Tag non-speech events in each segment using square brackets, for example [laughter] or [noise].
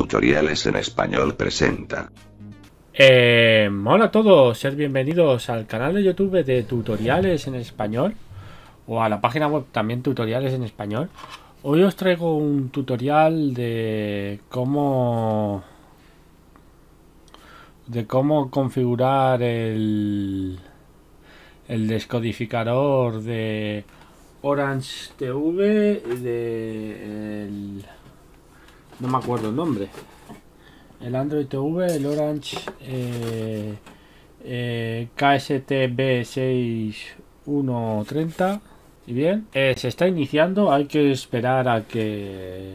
Tutoriales en Español presenta. hola eh, a todos, ser bienvenidos al canal de YouTube de Tutoriales en Español o a la página web también Tutoriales en Español. Hoy os traigo un tutorial de cómo de cómo configurar el el descodificador de Orange TV del no me acuerdo el nombre. El Android TV, el Orange eh, eh, KSTB6130. Y bien, eh, se está iniciando, hay que esperar a que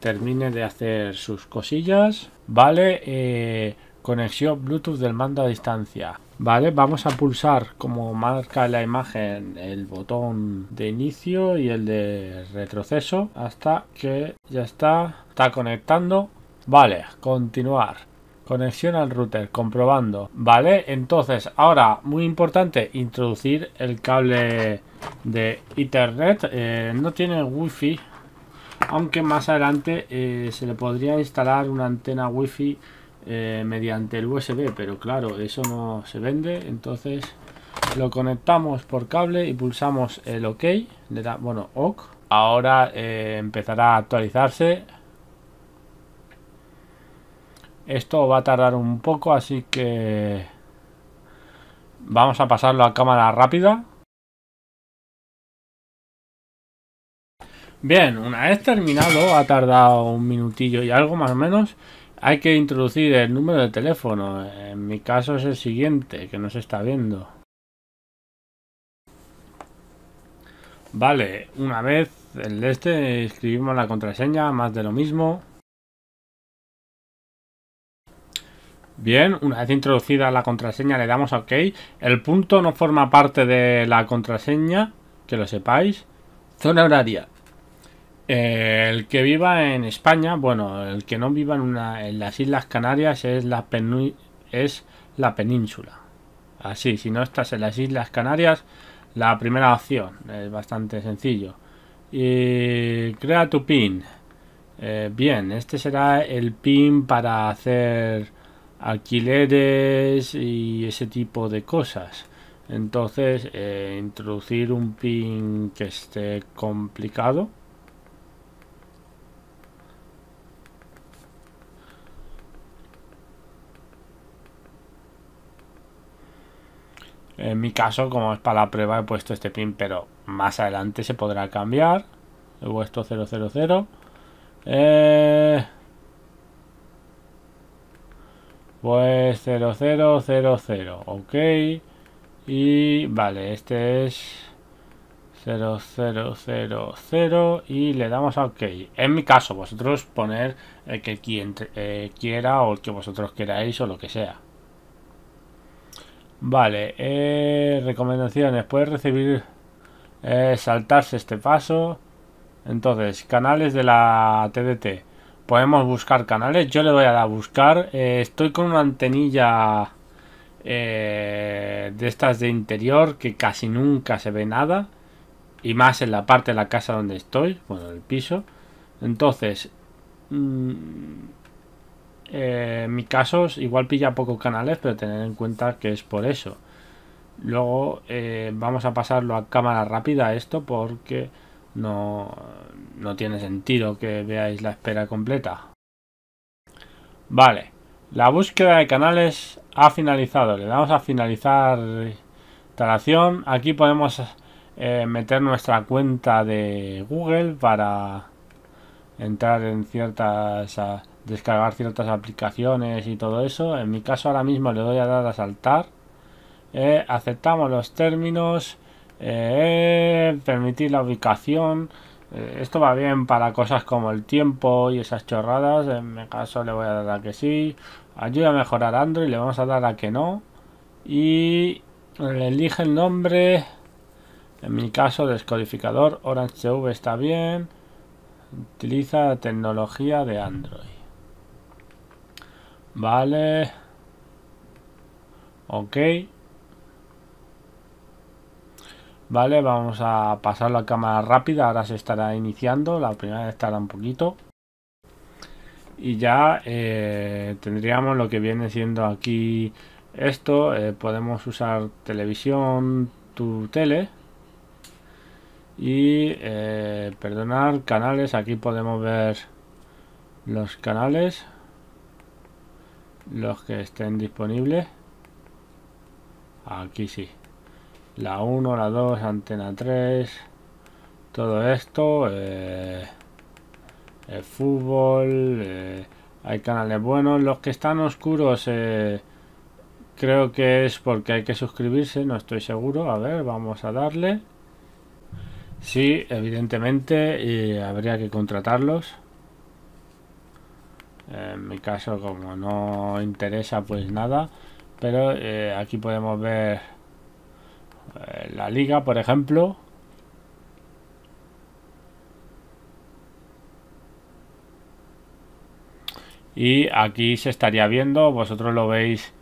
termine de hacer sus cosillas. Vale, eh, Conexión Bluetooth del mando a distancia. Vale, vamos a pulsar como marca la imagen el botón de inicio y el de retroceso hasta que ya está, está conectando. Vale, continuar. Conexión al router, comprobando. Vale, entonces ahora muy importante introducir el cable de Ethernet. Eh, no tiene wifi, aunque más adelante eh, se le podría instalar una antena wifi eh, mediante el USB, pero claro, eso no se vende, entonces lo conectamos por cable y pulsamos el OK, le da, bueno, OK. Ahora eh, empezará a actualizarse. Esto va a tardar un poco, así que vamos a pasarlo a cámara rápida. Bien, una vez terminado, ha tardado un minutillo y algo más o menos. Hay que introducir el número de teléfono. En mi caso es el siguiente, que no se está viendo. Vale, una vez el de este, escribimos la contraseña, más de lo mismo. Bien, una vez introducida la contraseña le damos a OK. El punto no forma parte de la contraseña, que lo sepáis. Zona horaria el que viva en España, bueno, el que no viva en, una, en las Islas Canarias es la, es la península. Así, si no estás en las Islas Canarias, la primera opción es bastante sencillo. Y crea tu pin. Eh, bien, este será el pin para hacer alquileres y ese tipo de cosas. Entonces, eh, introducir un pin que esté complicado En mi caso, como es para la prueba, he puesto este pin, pero más adelante se podrá cambiar. He puesto 000. Eh, pues 0000, ok. Y vale, este es 0000 y le damos a OK. En mi caso, vosotros poner el que eh, quiera o el que vosotros queráis o lo que sea. Vale, eh, recomendaciones. Puedes recibir, eh, saltarse este paso. Entonces, canales de la TDT. Podemos buscar canales. Yo le voy a dar a buscar. Eh, estoy con una antenilla de estas de interior que casi nunca se ve nada. Y más en la parte de la casa donde estoy. Bueno, el piso. Entonces... Mm, eh, en mi caso igual pilla pocos canales, pero tened en cuenta que es por eso. Luego eh, vamos a pasarlo a cámara rápida esto porque no, tiene sentido que veáis la espera completa. Vale, la búsqueda de canales ha finalizado. Le damos a finalizar instalación. Aquí podemos eh, meter nuestra cuenta de Google para entrar en ciertas descargar ciertas aplicaciones y todo eso. En mi caso ahora mismo le doy a dar a saltar. Eh, aceptamos los términos. Eh, permitir la ubicación. Eh, esto va bien para cosas como el tiempo y esas chorradas. En mi caso le voy a dar a que sí. Ayuda a mejorar Android. Le vamos a dar a que no. Y elige el nombre. En mi caso, descodificador. Orange TV está bien. Utiliza tecnología de Android. Vale. Ok. Vale, vamos a pasar la cámara rápida. Ahora se estará iniciando. La primera estará un poquito. Y ya eh, tendríamos lo que viene siendo aquí esto. Eh, podemos usar televisión, tu tele. Y eh, perdonar canales. Aquí podemos ver los canales los que estén disponibles. Aquí sí. La 1, la 2, antena 3. Todo esto. Eh, el fútbol. Eh, hay canales buenos. Los que están oscuros. Eh, creo que es porque hay que suscribirse. No estoy seguro. A ver, vamos a darle. Sí, evidentemente. habría que contratarlos en mi caso como no interesa pues nada pero eh, aquí podemos ver eh, la liga por ejemplo y aquí se estaría viendo vosotros lo veis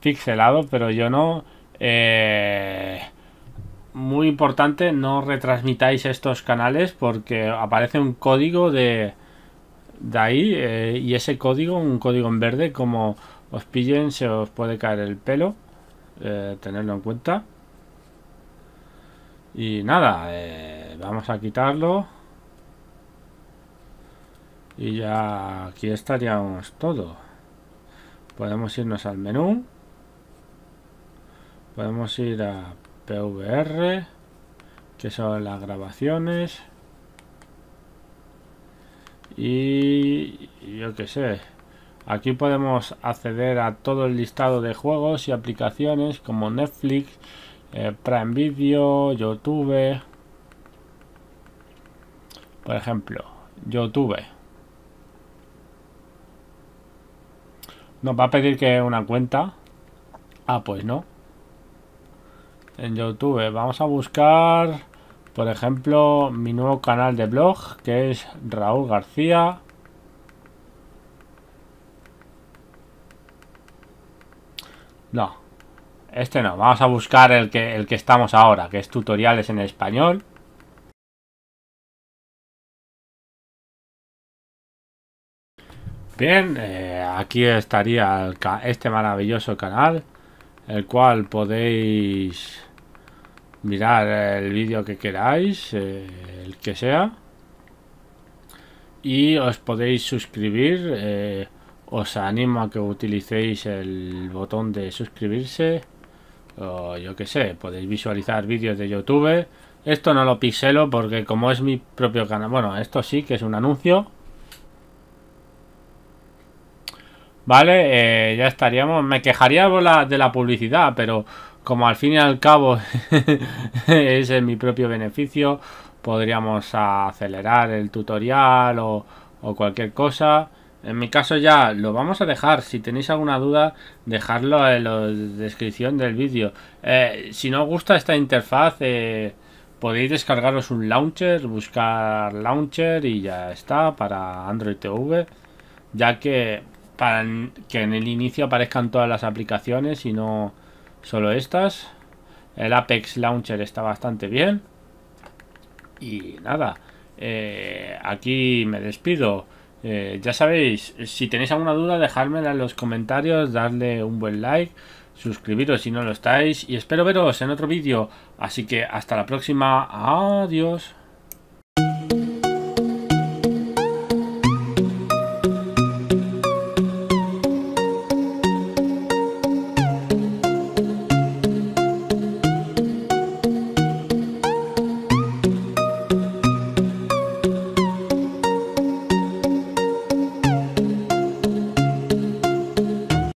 pixelado pero yo no eh, muy importante no retransmitáis estos canales porque aparece un código de de ahí eh, y ese código, un código en verde, como os pillen, se os puede caer el pelo, eh, tenerlo en cuenta. Y nada, eh, vamos a quitarlo. Y ya aquí estaríamos todo. Podemos irnos al menú. Podemos ir a PVR, que son las grabaciones y yo qué sé aquí podemos acceder a todo el listado de juegos y aplicaciones como Netflix eh, Prime Video YouTube por ejemplo YouTube nos va a pedir que una cuenta ah pues no en YouTube vamos a buscar por ejemplo, mi nuevo canal de blog, que es Raúl García. No, este no. Vamos a buscar el que, el que estamos ahora, que es tutoriales en español. Bien, eh, aquí estaría este maravilloso canal, el cual podéis mirar el vídeo que queráis, eh, el que sea. Y os podéis suscribir. Eh, os animo a que utilicéis el botón de suscribirse. O yo que sé, podéis visualizar vídeos de YouTube. Esto no lo pixelo porque como es mi propio canal. Bueno, esto sí que es un anuncio. Vale, eh, ya estaríamos. Me quejaría de la publicidad, pero como al fin y al cabo [laughs] es en mi propio beneficio, podríamos acelerar el tutorial o, cualquier cosa. En mi caso ya lo vamos a dejar. Si tenéis alguna duda, dejadlo en la descripción del vídeo. Eh, si no os gusta esta interfaz, eh, podéis descargaros un launcher, buscar launcher y ya está para Android TV. Ya que para que en el inicio aparezcan todas las aplicaciones y no Solo estas. El Apex Launcher está bastante bien. Y nada, eh, aquí me despido. Eh, ya sabéis, si tenéis alguna duda, dejármela en los comentarios, darle un buen like, suscribiros si no lo estáis y espero veros en otro vídeo. Así que hasta la próxima, adiós.